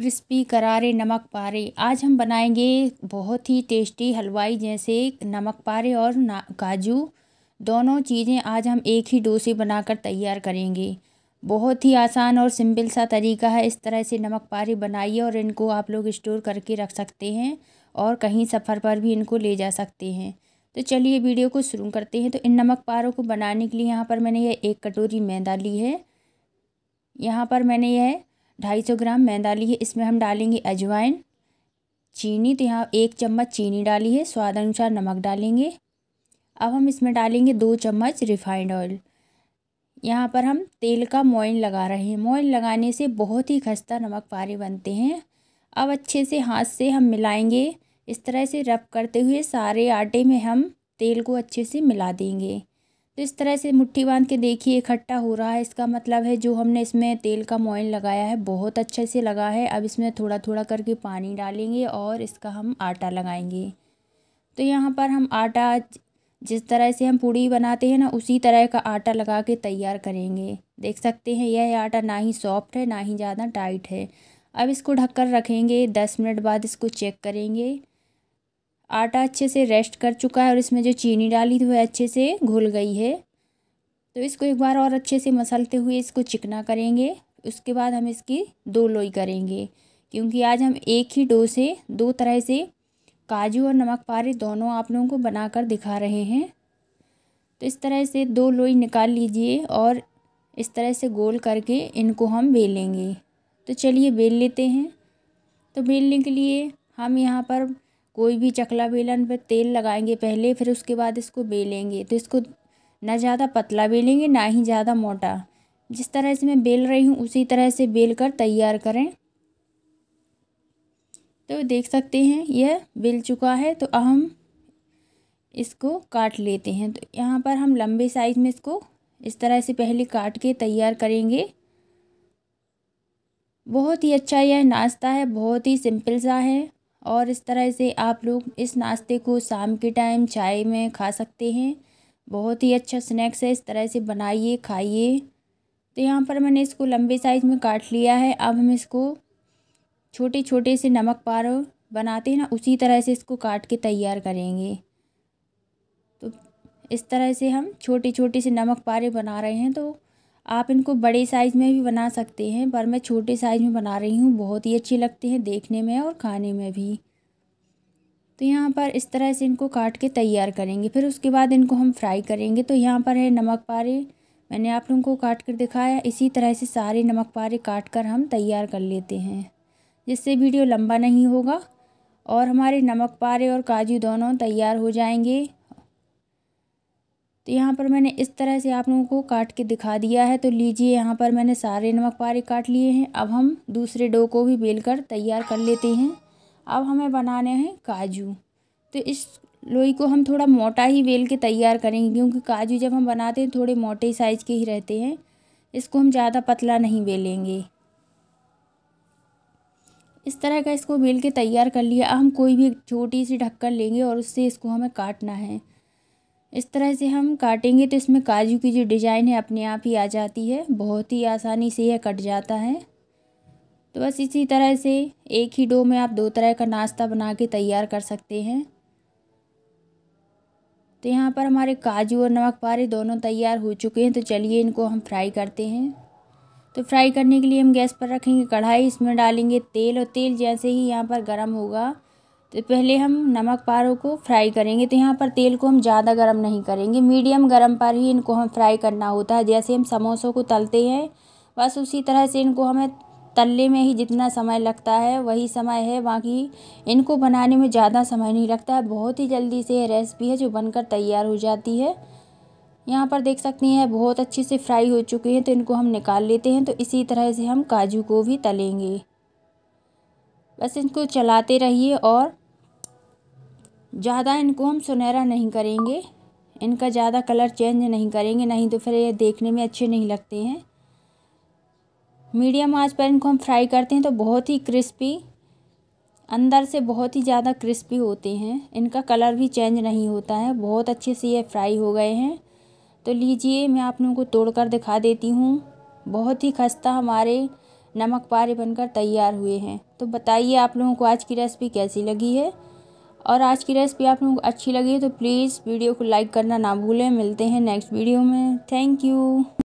crispy करारे नमक पारे आज हम बनाएंगे बहुत ही टेस्टी हलवाई जैसे नमक पारे और काजू दोनों चीज़ें आज हम एक ही डोसे बनाकर तैयार करेंगे बहुत ही आसान और सिंपल सा तरीका है इस तरह से नमक पारे बनाइए और इनको आप लोग स्टोर करके रख सकते हैं और कहीं सफ़र पर भी इनको ले जा सकते हैं तो चलिए वीडियो को शुरू करते हैं तो इन नमक पारों को बनाने के लिए यहाँ पर मैंने यह एक कटोरी मैदा ली है यहाँ पर मैंने यह ढाई सौ ग्राम मैदा ली है इसमें हम डालेंगे अजवाइन चीनी तो यहाँ एक चम्मच चीनी डाली है स्वाद अनुसार नमक डालेंगे अब हम इसमें डालेंगे दो चम्मच रिफाइंड ऑयल यहाँ पर हम तेल का मोइन लगा रहे हैं मोइन लगाने से बहुत ही खस्ता नमक पारे बनते हैं अब अच्छे से हाथ से हम मिलाएंगे इस तरह से रब करते हुए सारे आटे में हम तेल को अच्छे से मिला देंगे तो इस तरह से मुट्ठी बांध के देखिए इकट्ठा हो रहा है इसका मतलब है जो हमने इसमें तेल का मोइन लगाया है बहुत अच्छे से लगा है अब इसमें थोड़ा थोड़ा करके पानी डालेंगे और इसका हम आटा लगाएंगे तो यहाँ पर हम आटा जिस तरह से हम पूड़ी बनाते हैं ना उसी तरह का आटा लगा के तैयार करेंगे देख सकते हैं यह आटा ना ही सॉफ्ट है ना ही ज़्यादा टाइट है अब इसको ढककर रखेंगे दस मिनट बाद इसको चेक करेंगे आटा अच्छे से रेस्ट कर चुका है और इसमें जो चीनी डाली थी वह अच्छे से घुल गई है तो इसको एक बार और अच्छे से मसलते हुए इसको चिकना करेंगे उसके बाद हम इसकी दो लोई करेंगे क्योंकि आज हम एक ही डो से दो तरह से काजू और नमक पारे दोनों आप लोगों को बनाकर दिखा रहे हैं तो इस तरह से दो लोई निकाल लीजिए और इस तरह से गोल करके इनको हम बेलेंगे तो चलिए बेल लेते हैं तो बेलने के लिए हम यहाँ पर कोई भी चकला बेलन पर तेल लगाएंगे पहले फिर उसके बाद इसको बेलेंगे तो इसको ना ज़्यादा पतला बेलेंगे ना ही ज़्यादा मोटा जिस तरह से मैं बेल रही हूँ उसी तरह से बेल कर तैयार करें तो देख सकते हैं यह बेल चुका है तो हम इसको काट लेते हैं तो यहाँ पर हम लंबे साइज़ में इसको इस तरह से पहले काट के तैयार करेंगे बहुत ही अच्छा यह नाश्ता है बहुत ही सिंपल सा है और इस तरह से आप लोग इस नाश्ते को शाम के टाइम चाय में खा सकते हैं बहुत ही अच्छा स्नैक्स है इस तरह से बनाइए खाइए तो यहाँ पर मैंने इसको लंबे साइज़ में काट लिया है अब हम इसको छोटे छोटे से नमक पार बनाते हैं ना उसी तरह से इसको काट के तैयार करेंगे तो इस तरह से हम छोटे छोटे से नमक पारे बना रहे हैं तो आप इनको बड़े साइज़ में भी बना सकते हैं पर मैं छोटे साइज़ में बना रही हूँ बहुत ही अच्छे लगते हैं देखने में और खाने में भी तो यहाँ पर इस तरह से इनको काट के तैयार करेंगे फिर उसके बाद इनको हम फ्राई करेंगे तो यहाँ पर है नमक पारे मैंने आप लोगों को काट कर दिखाया इसी तरह से सारे नमक पारे काट कर हम तैयार कर लेते हैं जिससे वीडियो लंबा नहीं होगा और हमारे नमक पारे और काजू दोनों तैयार हो जाएंगे तो यहाँ पर मैंने इस तरह से आप लोगों को काट के दिखा दिया है तो लीजिए यहाँ पर मैंने सारे नमक पारे काट लिए हैं अब हम दूसरे डो को भी बेल कर तैयार कर लेते हैं अब हमें बनाने हैं काजू तो इस लोई को हम थोड़ा मोटा ही बेल के तैयार करेंगे क्योंकि काजू जब हम बनाते हैं थोड़े मोटे साइज़ के ही रहते हैं इसको हम ज़्यादा पतला नहीं बेलेंगे इस तरह का इसको बेल के तैयार कर लिया अब हम कोई भी छोटी सी ढक्कन लेंगे और उससे इसको हमें काटना है इस तरह से हम काटेंगे तो इसमें काजू की जो डिज़ाइन है अपने आप ही आ जाती है बहुत ही आसानी से यह कट जाता है तो बस इसी तरह से एक ही डो में आप दो तरह का नाश्ता बना के तैयार कर सकते हैं तो यहाँ पर हमारे काजू और नमक पारे दोनों तैयार हो चुके हैं तो चलिए इनको हम फ्राई करते हैं तो फ्राई करने के लिए हम गैस पर रखेंगे कढ़ाई इसमें डालेंगे तेल और तेल जैसे ही यहाँ पर गर्म होगा तो पहले हम नमक पारों को फ्राई करेंगे तो यहाँ पर तेल को हम ज़्यादा गर्म नहीं करेंगे मीडियम गर्म पर ही इनको हम फ्राई करना होता है जैसे हम समोसों को तलते हैं बस उसी तरह से इनको हमें तलने में ही जितना समय लगता है वही समय है बाकी इनको बनाने में ज़्यादा समय नहीं लगता है बहुत ही जल्दी से यह रेसिपी है जो बनकर तैयार हो जाती है यहाँ पर देख सकती हैं बहुत अच्छे से फ्राई हो चुके हैं तो इनको हम निकाल लेते हैं तो इसी तरह से हम काजू को भी तलेंगे बस इनको चलाते रहिए और ज़्यादा इनको हम सुनहरा नहीं करेंगे इनका ज़्यादा कलर चेंज नहीं करेंगे नहीं तो फिर ये देखने में अच्छे नहीं लगते हैं मीडियम आंच पर इनको हम फ्राई करते हैं तो बहुत ही क्रिस्पी अंदर से बहुत ही ज़्यादा क्रिस्पी होते हैं इनका कलर भी चेंज नहीं होता है बहुत अच्छे से ये फ्राई हो गए हैं तो लीजिए मैं आप लोगों को तोड़ कर दिखा देती हूँ बहुत ही खस्ता हमारे नमक पारे बनकर तैयार हुए हैं तो बताइए आप लोगों को आज की रेसिपी कैसी लगी है और आज की रेसिपी आप लोगों को अच्छी लगी तो प्लीज़ वीडियो को लाइक करना ना भूलें मिलते हैं नेक्स्ट वीडियो में थैंक यू